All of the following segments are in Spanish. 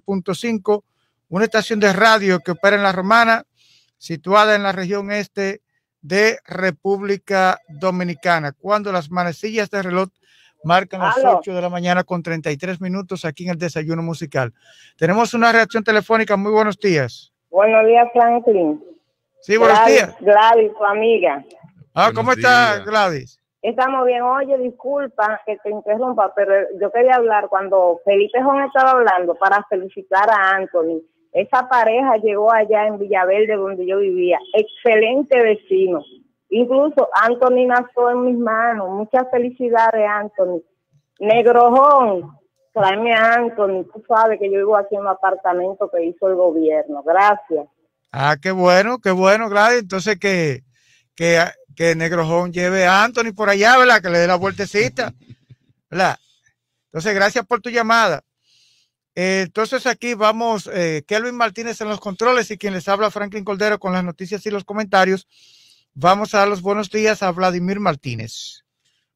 punto 5 una estación de radio que opera en La Romana, situada en la región este de República Dominicana, cuando las manecillas de reloj marcan las 8 de la mañana con 33 minutos aquí en el desayuno musical. Tenemos una reacción telefónica, muy buenos días. Buenos días, Franklin. Sí, buenos días. Gladys, tu amiga. Ah, ¿cómo está Gladys? Estamos bien, oye, disculpa que te interrumpa, pero yo quería hablar cuando Felipe Jón estaba hablando para felicitar a Anthony. Esa pareja llegó allá en Villaverde, donde yo vivía. Excelente vecino. Incluso Anthony nació en mis manos. Muchas felicidades, Anthony. Negrojón, tráeme a Anthony. Tú sabes que yo vivo aquí en un apartamento que hizo el gobierno. Gracias. Ah, qué bueno, qué bueno, Gladys. Entonces, que que, que Negrojón lleve a Anthony por allá, ¿verdad? Que le dé la vueltecita, ¿verdad? Entonces, gracias por tu llamada. Eh, entonces, aquí vamos, eh, Kelvin Martínez en los controles y quien les habla, Franklin Coldero, con las noticias y los comentarios. Vamos a dar los buenos días a Vladimir Martínez.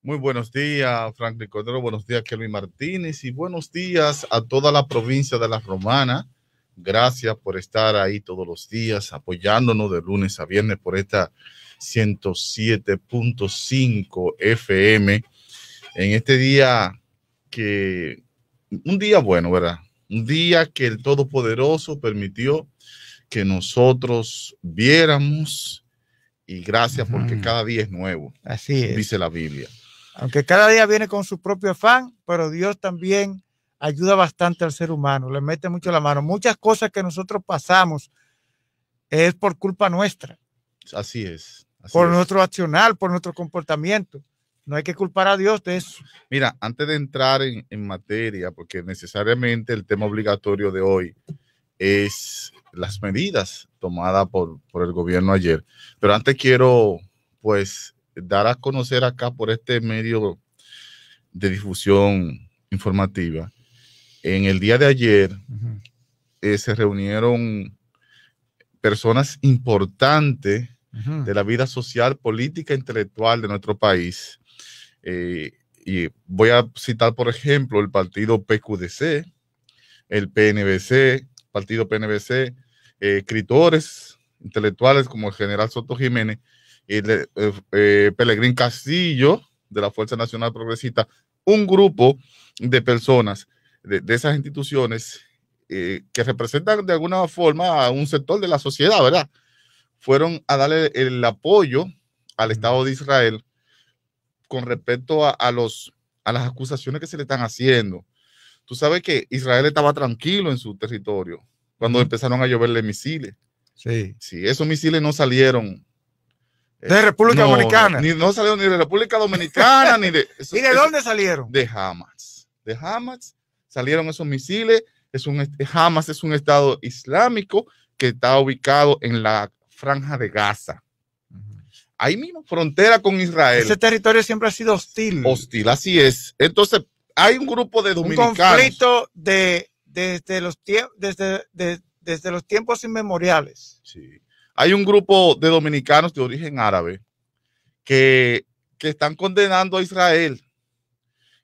Muy buenos días, Franklin Cordero. Buenos días, Kelvin Martínez. Y buenos días a toda la provincia de La Romana, Gracias por estar ahí todos los días, apoyándonos de lunes a viernes por esta 107.5 FM. En este día que, un día bueno, ¿verdad? Un día que el Todopoderoso permitió que nosotros viéramos y gracias porque cada día es nuevo. Así es. Dice la Biblia. Aunque cada día viene con su propio afán, pero Dios también ayuda bastante al ser humano, le mete mucho la mano. Muchas cosas que nosotros pasamos es por culpa nuestra. Así es. por nuestro accional, por nuestro comportamiento. No hay que culpar a Dios de eso. Mira, antes de entrar en, materia, porque necesariamente el tema obligatorio de hoy es las medidas tomadas por, por el gobierno ayer. Pero antes quiero, pues, dar a conocer acá por este medio de difusión informativa en el día de ayer eh, se reunieron personas importantes de la vida social, política, e intelectual de nuestro país. Eh, y voy a citar, por ejemplo, el partido PQDC, el PNBC, partido PNBC, eh, escritores intelectuales como el general Soto Jiménez, y Pelegrín Castillo de la Fuerza Nacional Progresista, un grupo de personas de, esas instituciones eh, que representan de alguna forma a un sector de la sociedad, ¿verdad? Fueron a darle el apoyo al Estado de Israel con respecto a, los, a las acusaciones que se le están haciendo. Tú sabes que Israel estaba tranquilo en su territorio cuando empezaron a lloverle misiles. Sí. Sí, esos misiles no salieron de eh, República Dominicana. Ni, no salieron ni de República Dominicana, ni de. ¿Y de dónde salieron? De Hamas. De Hamas salieron esos misiles. Es un, Hamas es un Estado islámico que está ubicado en la franja de Gaza. Ahí mismo, frontera con Israel. Ese territorio siempre ha sido hostil. Hostil, así es. Entonces, hay un grupo de dominicanos. Un conflicto de, desde, los desde, desde los tiempos inmemoriales. Sí. Hay un grupo de dominicanos de origen árabe que, que están condenando a Israel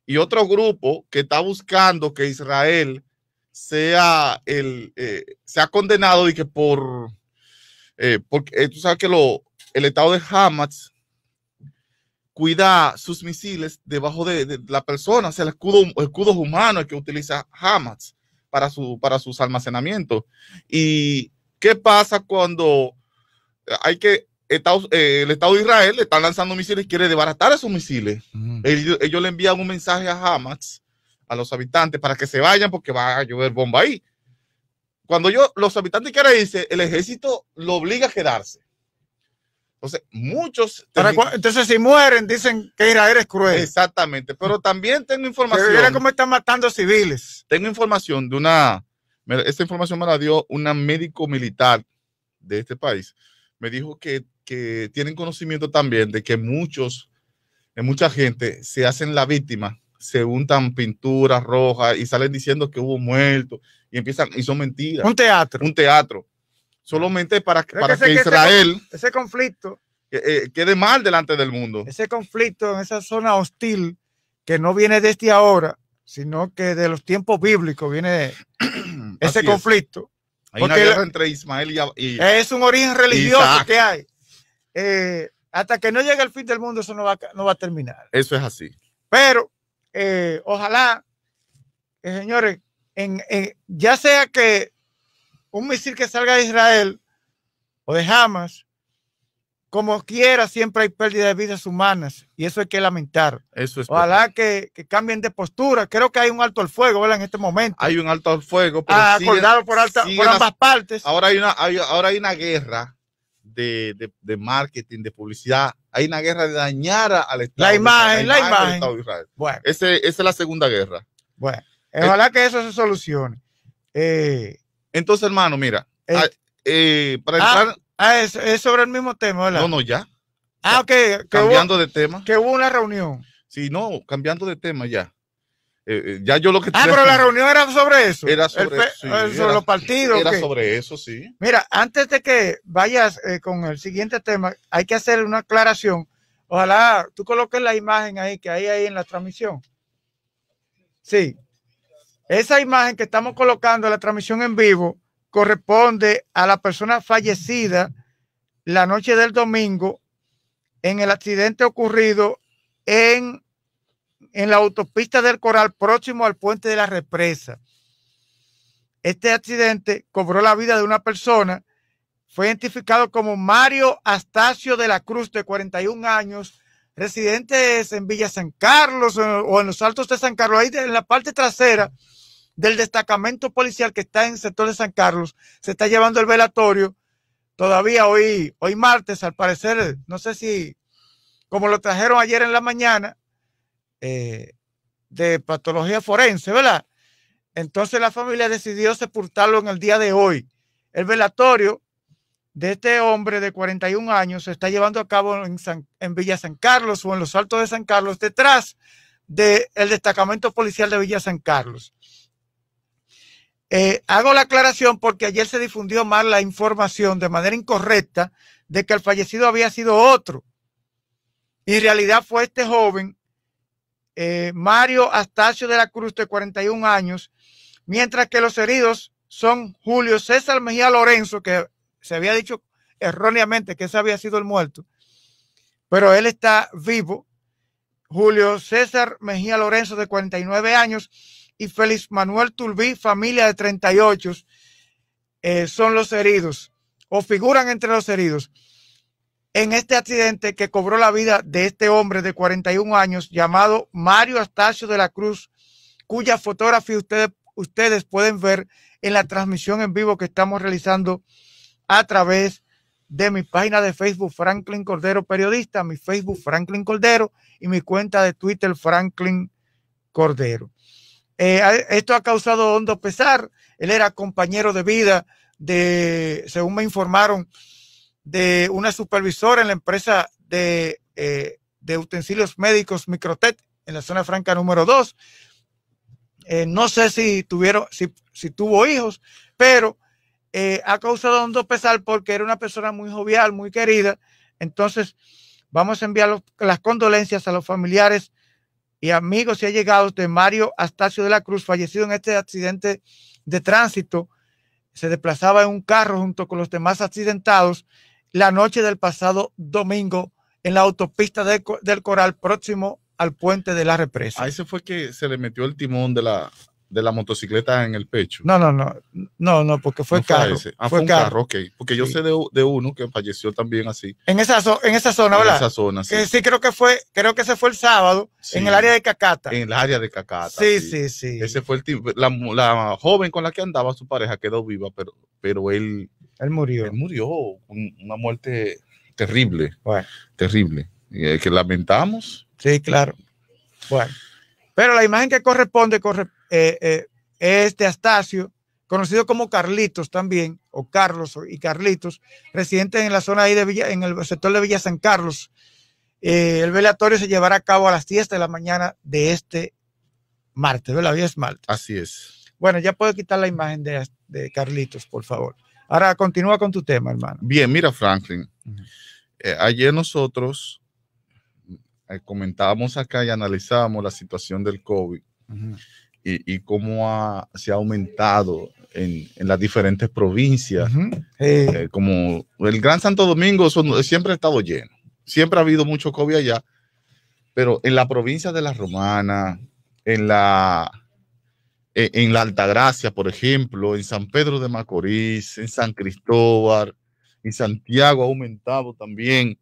y otro grupo que está buscando que Israel sea, el, eh, sea condenado y que por, eh, porque eh, tú sabes que lo, el estado de Hamas cuida sus misiles debajo de, la persona, o sea, el escudo, escudos humanos que utiliza Hamas para, su, para sus almacenamientos. ¿Y qué pasa cuando hay que eh, el Estado de Israel le están lanzando misiles, quiere desbaratar esos misiles. Mm. ellos, le envían un mensaje a Hamas, a los habitantes, para que se vayan porque va a llover bomba ahí. Cuando yo, los habitantes quieren irse, el ejército lo obliga a quedarse. Entonces, muchos. entonces, si mueren, dicen que Israel es cruel. Exactamente, pero también tengo información. Mira cómo están matando civiles. Tengo información de una. Esta información me la dio una médico militar de este país. Me dijo que que tienen conocimiento también de que muchos, mucha gente se hacen la víctima, se untan pinturas rojas y salen diciendo que hubo muertos y empiezan, y son mentiras. Un teatro. Un teatro. Solamente para, para que, Israel. Ese, conflicto. Eh, quede mal delante del mundo. Ese conflicto en esa zona hostil que no viene desde ahora, sino que de los tiempos bíblicos viene ese conflicto. Es. Hay entre Ismael y, Es un origen religioso que hay. Eh, hasta que no llegue el fin del mundo, eso no va, no va a terminar. Eso es así. Pero eh, ojalá, eh, señores, en, ya sea que un misil que salga de Israel o de Hamas, como quiera, siempre hay pérdida de vidas humanas y eso hay que lamentar. Eso es Ojalá que, cambien de postura. Creo que hay un alto al fuego en este momento. Hay un alto al fuego. Ah, acordado por, por ambas partes. Ahora hay, una, ahora hay una guerra de, marketing, de publicidad. Hay una guerra de dañar al Estado. La imagen, la, imagen. Bueno. esa es la segunda guerra. Bueno, eh, ojalá que eso se solucione. Eh, Entonces, hermano, mira, eh, ah, para ah, ah, es, sobre el mismo tema, ¿verdad? No, no, ya. Ah, ok. Cambiando de tema. Que hubo una reunión. Sí, no, cambiando de tema ya. Eh, eh, ya yo lo que. Ah, pero la reunión era sobre eso. Era sobre, eh, los partidos. Era sobre eso, sí. Mira, antes de que vayas con el siguiente tema, hay que hacer una aclaración. Ojalá tú coloques la imagen ahí que hay ahí en la transmisión. Sí. Esa imagen que estamos colocando en la transmisión en vivo corresponde a la persona fallecida la noche del domingo en el accidente ocurrido en en la autopista del Coral, próximo al puente de la represa. Este accidente cobró la vida de una persona. Fue identificado como Mario Astacio de la Cruz, de 41 años, residente en Villa San Carlos o en los Altos de San Carlos, ahí en la parte trasera del destacamento policial que está en el sector de San Carlos. Se está llevando el velatorio. Todavía hoy, hoy martes, al parecer, no sé si como lo trajeron ayer en la mañana, eh, de patología forense, ¿verdad? Entonces la familia decidió sepultarlo en el día de hoy. El velatorio de este hombre de 41 años se está llevando a cabo en, Villa San Carlos o en los Altos de San Carlos, detrás del destacamento policial de Villa San Carlos. Eh, hago la aclaración porque ayer se difundió mal la información de manera incorrecta de que el fallecido había sido otro. Y en realidad fue este joven eh, Mario Astacio de la Cruz, de 41 años, mientras que los heridos son Julio César Mejía Lorenzo, que se había dicho erróneamente que ese había sido el muerto, pero él está vivo. Julio César Mejía Lorenzo, de 49 años, y Félix Manuel Turbí, familia de 38, eh, son los heridos o figuran entre los heridos en este accidente que cobró la vida de este hombre de 41 años llamado Mario Astacio de la Cruz, cuya fotografía ustedes, pueden ver en la transmisión en vivo que estamos realizando a través de mi página de Facebook Franklin Cordero Periodista, mi Facebook Franklin Cordero y mi cuenta de Twitter Franklin Cordero. Eh, esto ha causado hondo pesar. Él era compañero de vida de, según me informaron, de una supervisora en la empresa eh, de, utensilios médicos Microtech en la zona franca número 2. Eh, no sé si tuvieron, si, tuvo hijos, pero eh, ha causado un pesar porque era una persona muy jovial, muy querida. Entonces, vamos a enviar las condolencias a los familiares y amigos y allegados de Mario Astacio de la Cruz, fallecido en este accidente de tránsito. Se desplazaba en un carro junto con los demás accidentados la noche del pasado domingo en la autopista del Coral próximo al puente de la represa. ahí ese fue que se le metió el timón de la, de la motocicleta en el pecho. No, no, no, no, no, porque fue carro. Fue, ah, fue, un carro, ok. Porque yo sé de, uno que falleció también así. En esa, en esa zona, ¿verdad? En esa zona, sí. sí, creo que fue, creo que ese fue el sábado, en el área de Cacata. En el área de Cacata. Sí, sí, sí. Ese fue el la, joven con la que andaba su pareja quedó viva, pero, pero él él murió. Él murió una muerte terrible, terrible, eh, que lamentamos. Sí, claro. Bueno, pero la imagen que corresponde eh, eh, es de Astacio, conocido como Carlitos también, o Carlos y Carlitos, residente en la zona ahí de Villa, en el sector de Villa San Carlos. el velatorio se llevará a cabo a las 10 de la mañana de este martes, ¿verdad? Hoy es martes. Así es. Bueno, ya puedo quitar la imagen de Carlitos, por favor. Ahora continúa con tu tema, hermano. Bien, mira, Franklin. Eh, ayer nosotros eh, comentábamos acá y analizábamos la situación del COVID y, y, cómo se ha aumentado en, las diferentes provincias. Eh, como el Gran Santo Domingo siempre ha estado lleno, siempre ha habido mucho COVID allá, pero en la provincia de La Romana, en la eh, en la Altagracia, por ejemplo, en San Pedro de Macorís, en San Cristóbal, en Santiago ha aumentado también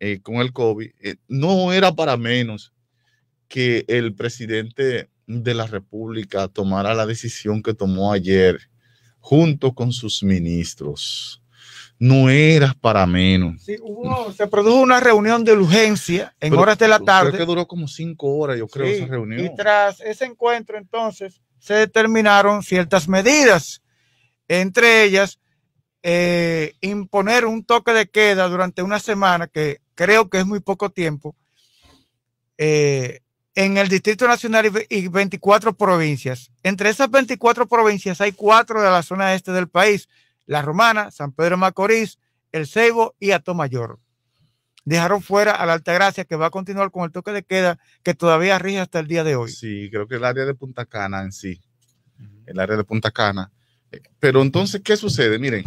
eh, con el COVID. Eh, no era para menos que el presidente de la República tomara la decisión que tomó ayer junto con sus ministros. No era para menos. se produjo una reunión de urgencia en horas de la tarde. que duró como cinco horas, yo creo, esa reunión. Y tras ese encuentro, entonces, se determinaron ciertas medidas, entre ellas eh, imponer un toque de queda durante una semana, que creo que es muy poco tiempo, eh, en el Distrito Nacional y 24 provincias. Entre esas 24 provincias hay cuatro de la zona este del país, La Romana, San Pedro Macorís, El Ceibo y Atomayor dejaron fuera a la Altagracia, que va a continuar con el toque de queda que todavía rige hasta el día de hoy. Sí, creo que el área de Punta Cana en sí, el área de Punta Cana. Eh, pero entonces, ¿qué sucede? Miren,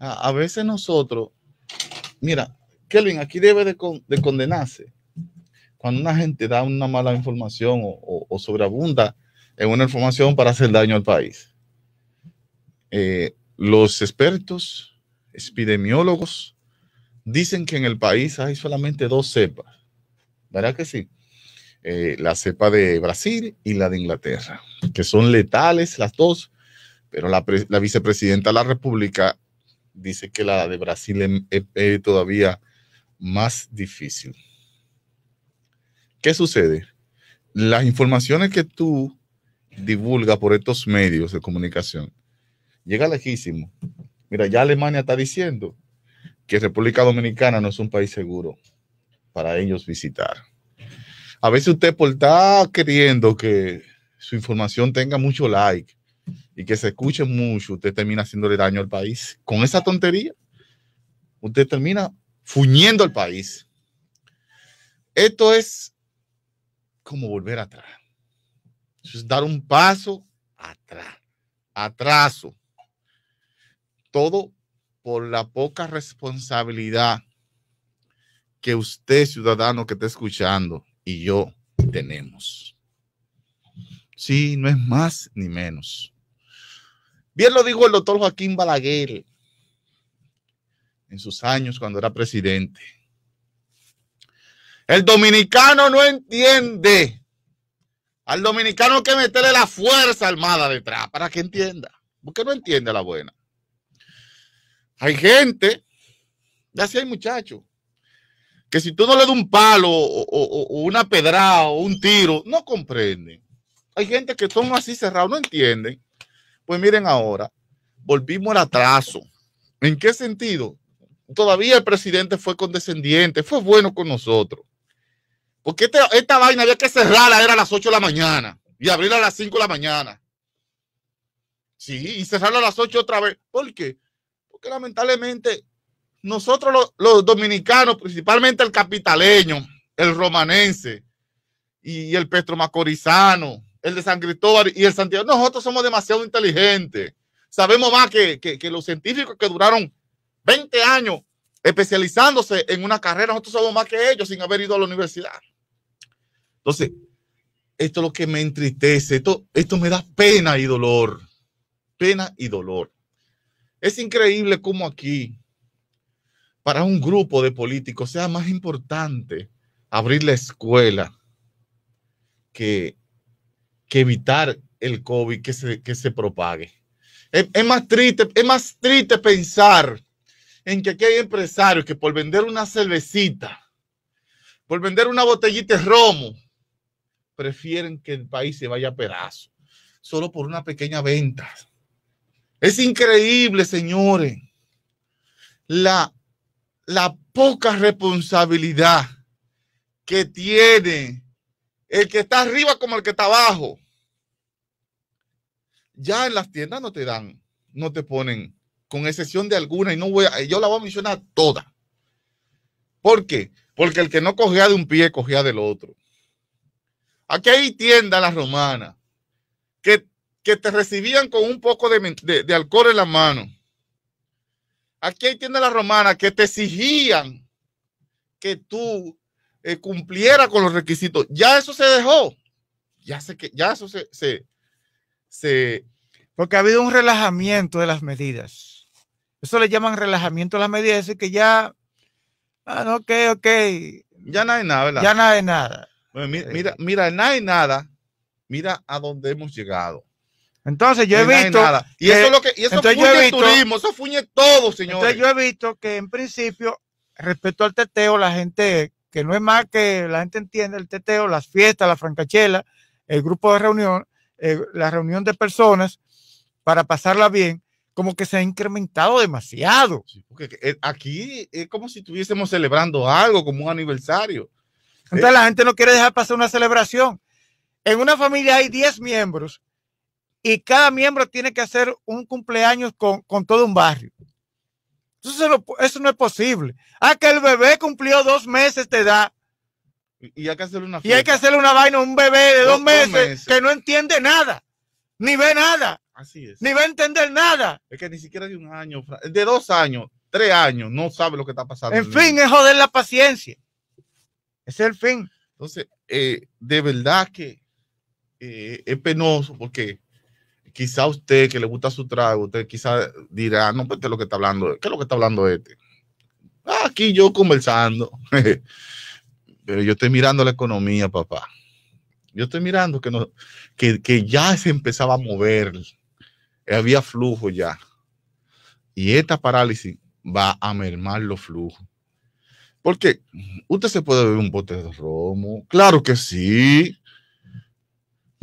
a, veces nosotros, mira, Kelvin, aquí debe de, condenarse. Cuando una gente da una mala información o, sobreabunda en una información para hacer daño al país. Eh, los expertos, epidemiólogos, Dicen que en el país hay solamente dos cepas, ¿verdad que sí? Eh, la cepa de Brasil y la de Inglaterra, que son letales las dos, pero la, vicepresidenta de la República dice que la de Brasil es, em, e, e todavía más difícil. ¿Qué sucede? Las informaciones que tú divulgas por estos medios de comunicación llega lejísimo. Mira, ya Alemania está diciendo que República Dominicana no es un país seguro para ellos visitar. A veces usted por estar queriendo que su información tenga mucho like y que se escuche mucho, usted termina haciéndole daño al país. Con esa tontería, usted termina fuñendo al país. Esto es como volver atrás. es dar un paso atrás, atraso. Todo por la poca responsabilidad que usted, ciudadano que está escuchando, y yo tenemos. Sí, no es más ni menos. Bien lo dijo el doctor Joaquín Balaguer en sus años cuando era presidente. El dominicano no entiende. Al dominicano que meterle la fuerza armada detrás para que entienda. Porque no entiende la buena. Hay gente, ya si hay muchachos, que si tú no le das un palo o, una pedrada o un tiro, no comprenden. Hay gente que son así cerrados, no entienden. Pues miren ahora, volvimos al atraso. ¿En qué sentido? Todavía el presidente fue condescendiente, fue bueno con nosotros. Porque esta, esta vaina había que cerrarla, era a las 8 de la mañana y abrirla a las 5 de la mañana. Sí, y cerrarla a las 8 otra vez. ¿Por qué? lamentablemente nosotros los, dominicanos, principalmente el capitaleño, el romanense y el petromacorizano, el de San Cristóbal y el Santiago, nosotros somos demasiado inteligentes. Sabemos más que, los científicos que duraron 20 años especializándose en una carrera, nosotros somos más que ellos sin haber ido a la universidad. Entonces, esto es lo que me entristece, esto, esto me da pena y dolor, pena y dolor. Es increíble cómo aquí, para un grupo de políticos, sea más importante abrir la escuela que, que evitar el COVID que se, que se propague. Es, más triste, es más triste pensar en que aquí hay empresarios que por vender una cervecita, por vender una botellita de romo, prefieren que el país se vaya a pedazos, solo por una pequeña venta. Es increíble, señores, la, poca responsabilidad que tiene el que está arriba como el que está abajo. Ya en las tiendas no te dan, no te ponen, con excepción de alguna, y no voy yo la voy a mencionar toda. ¿Por qué? Porque el que no cogía de un pie, cogía del otro. Aquí hay tiendas, las romanas, que te recibían con un poco de, alcohol en la mano. Aquí hay tiendas la romana que te exigían que tú eh, cumpliera con los requisitos. Ya eso se dejó. Ya sé que ya eso se, Porque ha habido un relajamiento de las medidas. Eso le llaman relajamiento de las medidas. Es decir, que ya. Ah, no, ok, ok. Ya no hay nada, ¿verdad? Ya no hay nada. mira, mira, no hay nada. Mira a dónde hemos llegado. Entonces yo he visto. Y eso, fuñe turismo, eso fuñe todo, señor Entonces yo he visto que en principio, respecto al teteo, la gente, que no es más que la gente entiende el teteo, las fiestas, la francachela, el grupo de reunión, eh, la reunión de personas para pasarla bien, como que se ha incrementado demasiado. porque eh, aquí es como si estuviésemos celebrando algo, como un aniversario. Entonces eh. la gente no quiere dejar pasar una celebración. En una familia hay 10 miembros y cada miembro tiene que hacer un cumpleaños con, todo un barrio. Entonces, eso no es posible. Ah, que el bebé cumplió dos meses te da Y hay que hacerle una, Y hay que hacerle una vaina a un bebé de dos, meses, que no entiende nada, ni ve nada. Así es. Ni va a entender nada. Es que ni siquiera de un año, de dos años, tres años, no sabe lo que está pasando. En fin, es joder la paciencia. Es el fin. Entonces, eh, de verdad que eh, es penoso porque quizá usted que le gusta su trago, usted quizá dirá, ah, no, pues, este es lo que está hablando? ¿Qué es lo que está hablando este? Aquí yo conversando. Pero yo estoy mirando la economía, papá. Yo estoy mirando que, no, que, que ya se empezaba a mover. Había flujo ya. Y esta parálisis va a mermar los flujos. Porque usted se puede beber un bote de romo, claro que sí,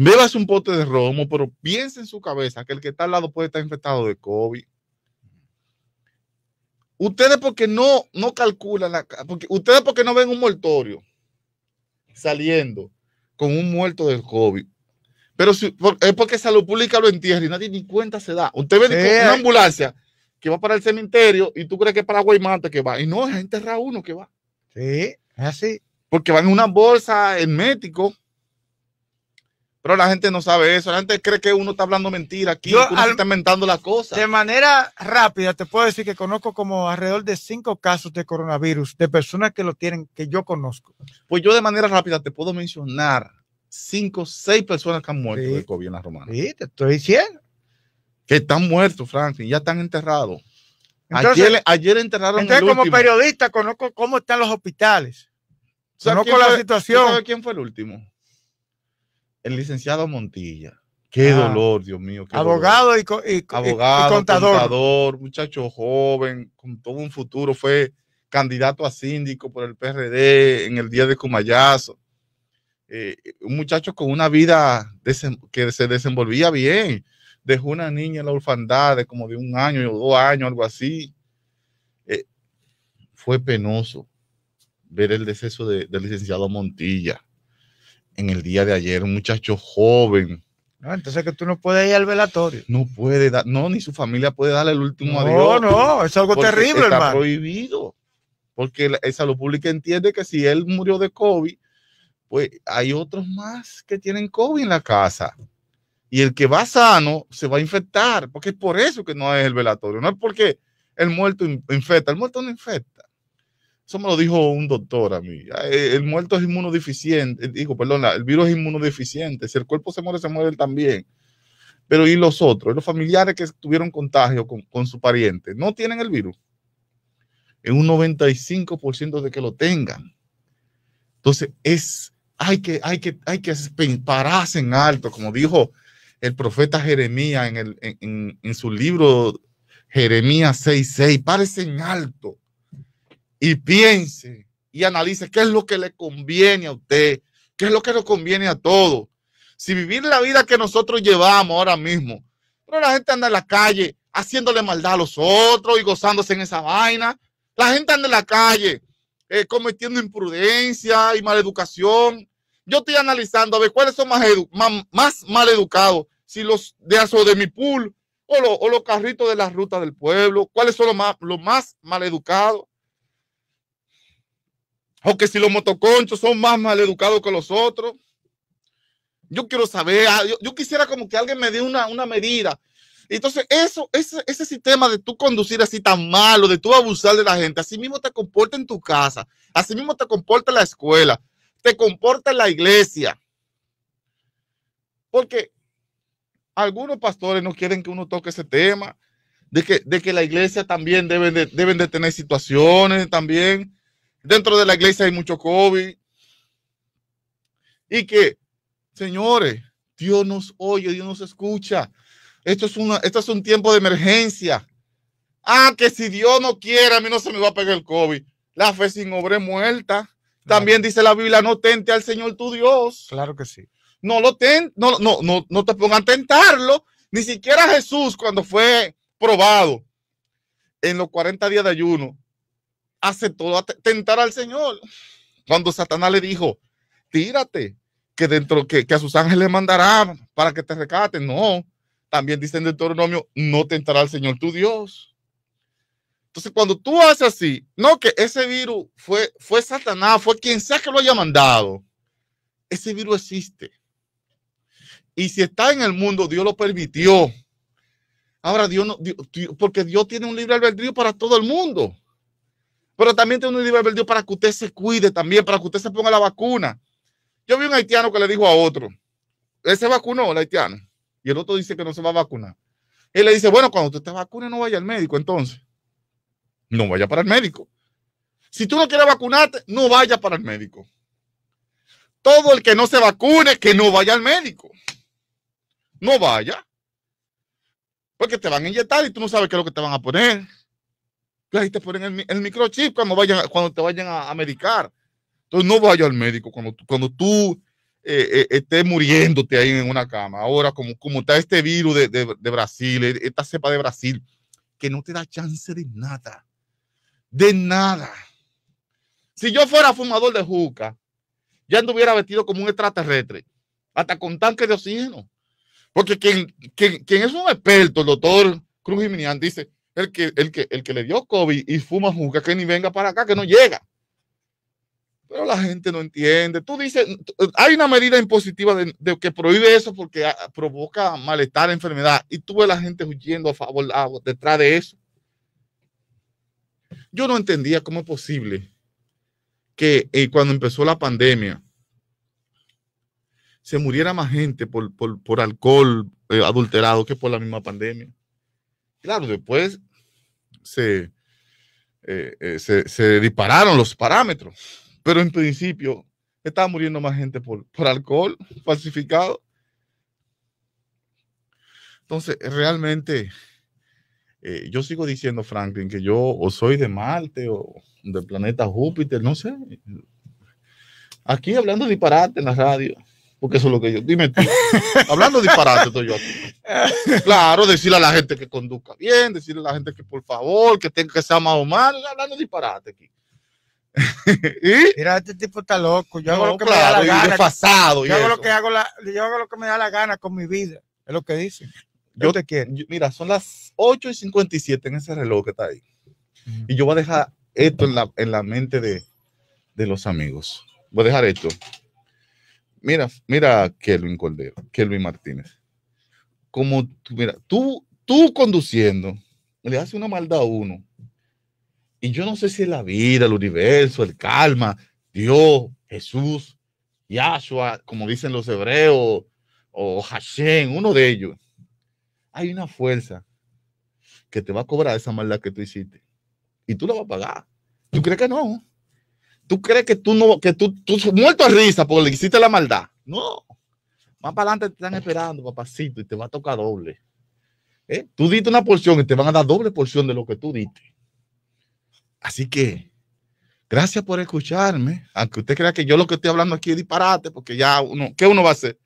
bebas un pote de romo, pero piensa en su cabeza que el que está al lado puede estar infectado de COVID. Ustedes porque no, no calculan, la, porque, ustedes porque no ven un mortorio saliendo con un muerto del COVID. Pero es porque Salud Pública lo entierra y nadie ni cuenta se da. Usted ve eh, una ambulancia que va para el cementerio y tú crees que es para Guaymante que va. Y no, es a enterrar uno que va. Sí, es así. Porque van en una bolsa hermético pero la gente no sabe eso. La gente cree que uno está hablando mentira que Yo, uno está inventando las cosas. De manera rápida, te puedo decir que conozco como alrededor de cinco casos de coronavirus de personas que lo tienen, que yo conozco. Pues yo de manera rápida te puedo mencionar cinco, seis personas que han muerto de COVID en la romana. Sí, te estoy diciendo. Que están muertos, Franklin. Ya están enterrados. ayer, ayer, enterraron Entonces, como periodista, conozco cómo están los hospitales. conozco la situación. ¿Quién fue el último? el licenciado Montilla. Qué ah. dolor, Dios mío. abogado, Y, contador. Muchacho joven, con todo un futuro, fue candidato a síndico por el PRD en el día de Cumayazo. Eh, un muchacho con una vida que se desenvolvía bien. Dejó una niña en la orfandad de como de un año o dos años, algo así. Eh, fue penoso ver el deceso del licenciado Montilla en el día de ayer, un muchacho joven. Ah, entonces que tú no puedes ir al velatorio. No puede dar, no, ni su familia puede darle el último adiós. No, no, es algo terrible, está prohibido. Porque el salud pública entiende que si él murió de COVID, pues hay otros más que tienen COVID en la casa. Y el que va sano se va a infectar, porque es por eso que no es el velatorio, no es porque el muerto infecta, el muerto no infecta. Eso me lo dijo un doctor a mí. Ah, eh, el muerto es inmunodeficiente, digo, perdón, el virus es inmunodeficiente. Si el cuerpo se muere, se muere también. Pero ¿y los otros? Los familiares que tuvieron contagio con, su pariente, ¿no tienen el virus? En un 95% de que lo tengan. Entonces, es, hay que, hay que, hay que pararse en alto, como dijo el profeta Jeremías en, su libro Jeremías 6.6, párese en alto y piense y analice qué es lo que le conviene a usted, qué es lo que nos conviene a todos. Si vivir la vida que nosotros llevamos ahora mismo, pero la gente anda en la calle haciéndole maldad a los otros y gozándose en esa vaina. La gente anda en la calle eh, cometiendo imprudencia y maleducación. Yo estoy analizando a ver cuáles son más, más, más maleducados, si los de aso de mi pool o, los carritos de las rutas del pueblo, cuáles son los más, los más maleducados o que si los motoconchos son más maleducados que los otros. Yo quiero saber, ah, yo, quisiera como que alguien me dé una, una medida. Entonces, eso, ese, ese sistema de tú conducir así tan malo, de tú abusar de la gente, así mismo te comporta en tu casa, así mismo te comporta en la escuela, te comporta en la iglesia. Porque algunos pastores no quieren que uno toque ese tema, de que, de que la iglesia también deben deben de tener situaciones también Dentro de la iglesia hay mucho COVID. Y que, señores, Dios nos oye, Dios nos escucha. Esto es, una, esto es un tiempo de emergencia. Ah, que si Dios no quiere, a mí no se me va a pegar el COVID. La fe sin obra es muerta. También dice la Biblia, no tente al Señor tu Dios. Claro que sí. No lo ten, no, no, no, no te pongan a tentarlo. Ni siquiera Jesús cuando fue probado en los 40 días de ayuno, todo a tentar al Señor. Cuando Satanás le dijo, tírate, que dentro que, a sus ángeles le mandará para que te recaten. No, también dice en Deuteronomio, no tentará al Señor tu Dios. Entonces, cuando tú haces así, no que ese virus fue, fue Satanás, fue quien sea que lo haya mandado. Ese virus existe. Y si está en el mundo, Dios lo permitió. Ahora, Dios no, porque Dios tiene un libre albedrío para todo el mundo. Pero también tiene un nivel Dios para que usted se cuide también, para que usted se ponga la vacuna. Yo vi un haitiano que le dijo a otro, él se vacunó, el haitiano, y el otro dice que no se va a vacunar. Él le dice, bueno, cuando usted te vacune no vaya al médico entonces. No vaya para el médico. Si tú no quieres vacunarte, no vaya para el médico. Todo el que no se vacune, que no vaya al médico. No vaya. Porque te van a inyectar y tú no sabes qué es lo que te van a poner. Ahí te ponen el, microchip cuando, te vayan a, medicar. Entonces no vaya al médico cuando, cuando tú eh, eh, estés muriéndote ahí en una cama. Ahora, como, como está este virus de, Brasil, e, esta cepa de Brasil, que no te da chance de nada. De nada. Si yo fuera fumador de juca, ya anduviera vestido como un extraterrestre, hasta con tanque de oxígeno. Porque quien, quien, es un experto, el doctor Cruz Jiménez, dice, el que, el que, el que le dio COVID y fuma juzga, que ni venga para acá, que no llega. Pero la gente no entiende. Tú dices, hay una medida impositiva de, que prohíbe eso porque ah, provoca malestar, enfermedad. Y tú ves la gente huyendo a favor, detrás de eso. Yo no entendía cómo es posible que eh, cuando empezó la pandemia se muriera más gente por, alcohol eh, adulterado que por la misma pandemia. Claro, después eh, eh, se, dispararon los parámetros, pero en principio estaba muriendo más gente por, alcohol falsificado. Entonces, realmente, eh, yo sigo diciendo, Franklin, que yo o soy de Marte o del planeta Júpiter, no sé. Aquí hablando de disparate en la radio porque eso es lo que yo. Dime tú. Hablando disparate, estoy yo aquí. Claro, decirle a la gente que conduzca bien, decirle a la gente que por favor, que tenga que ser más o mal, hablando disparate aquí. Mira, este tipo está loco. Yo hago lo que me da la gana. yo, hago lo que me da la gana con mi vida. Es lo que dice. Yo, te quiero. mira, son las 8 y 57 en ese reloj que está ahí. Y yo voy a dejar esto en la, mente de, de los amigos. Voy a dejar esto. Mira, mira a Kelvin Cordero, Kelvin Martínez. Como mira, tú, tú conduciendo, le hace una maldad a uno. Y yo no sé si es la vida, el universo, el calma, Dios, Jesús, Yahshua, como dicen los hebreos, o Hashem, uno de ellos. Hay una fuerza que te va a cobrar esa maldad que tú hiciste. Y tú la vas a pagar. ¿Tú crees que no? tú crees que tú no, que tú, tú muerto a risa porque le hiciste la maldad. No. Más para adelante te están esperando, papacito, y te va a tocar doble. ¿Eh? Tú diste una porción y te van a dar doble porción de lo que tú diste. Así que, gracias por escucharme. Aunque usted crea que yo lo que estoy hablando aquí es disparate, porque ya uno, ¿qué uno va a hacer?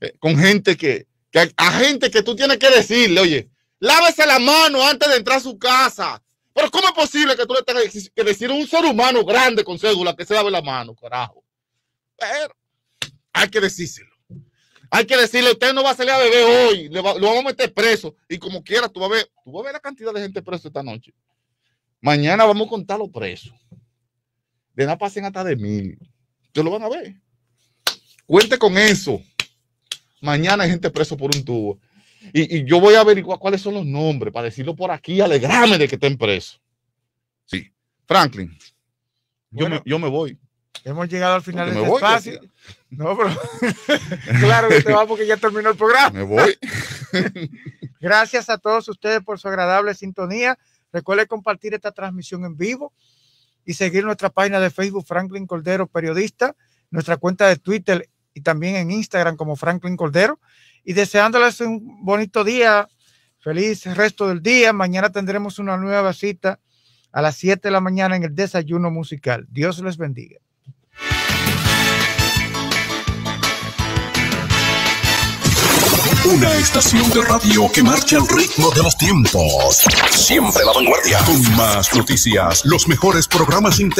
Eh, con gente que, que, a gente que tú tienes que decirle, oye, lávese la mano antes de entrar a su casa pero ¿cómo es posible que tú le tengas que decir un ser humano grande con cédula que se lave la mano, carajo? Pero hay que decírselo. Hay que decirle, usted no va a salir a beber hoy, lo vamos a meter preso. Y como quiera, tú vas, a ver, tú ver la cantidad de gente preso esta noche. Mañana vamos a contar los presos. De nada pasen hasta de mil. Ustedes lo van a ver. Cuente con eso. Mañana hay gente preso por un tubo. Y, yo voy a averiguar cuáles son los nombres para decirlo por aquí Alegrame alegrarme de que estén presos. Sí. Franklin, yo, me, voy. Hemos llegado al final del este espacio. no, pero claro que te va porque ya terminó el programa. Me voy. Gracias a todos ustedes por su agradable sintonía. Recuerde compartir esta transmisión en vivo y seguir nuestra página de Facebook Franklin Cordero Periodista, nuestra cuenta de Twitter y también en Instagram como Franklin Cordero y deseándoles un bonito día, feliz resto del día. Mañana tendremos una nueva cita a las 7 de la mañana en el desayuno musical. Dios les bendiga. Una estación de radio que marcha al ritmo de los tiempos. Siempre la vanguardia. Con más noticias, los mejores programas internacionales.